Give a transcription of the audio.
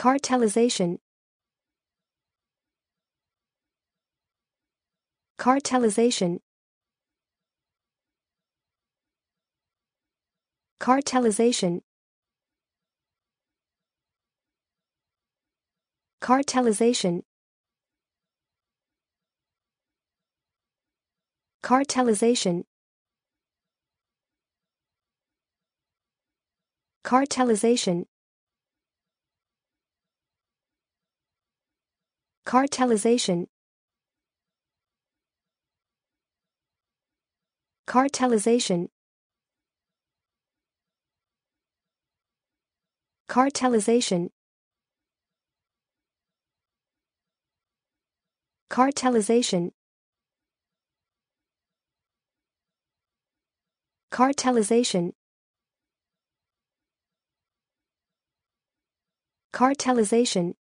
Cartelization Cartelization Cartelization Cartelization Cartelization Cartelization Cartelization Cartelization Cartelization Cartelization Cartelization Cartelization